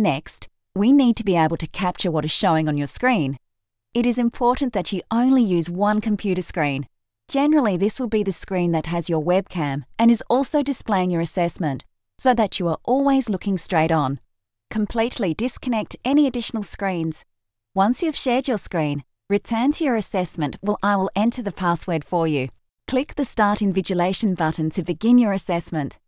Next, we need to be able to capture what is showing on your screen. It is important that you only use one computer screen. Generally, this will be the screen that has your webcam and is also displaying your assessment, so that you are always looking straight on. Completely disconnect any additional screens. Once you've shared your screen, return to your assessment Well, I will enter the password for you. Click the Start Invigilation button to begin your assessment.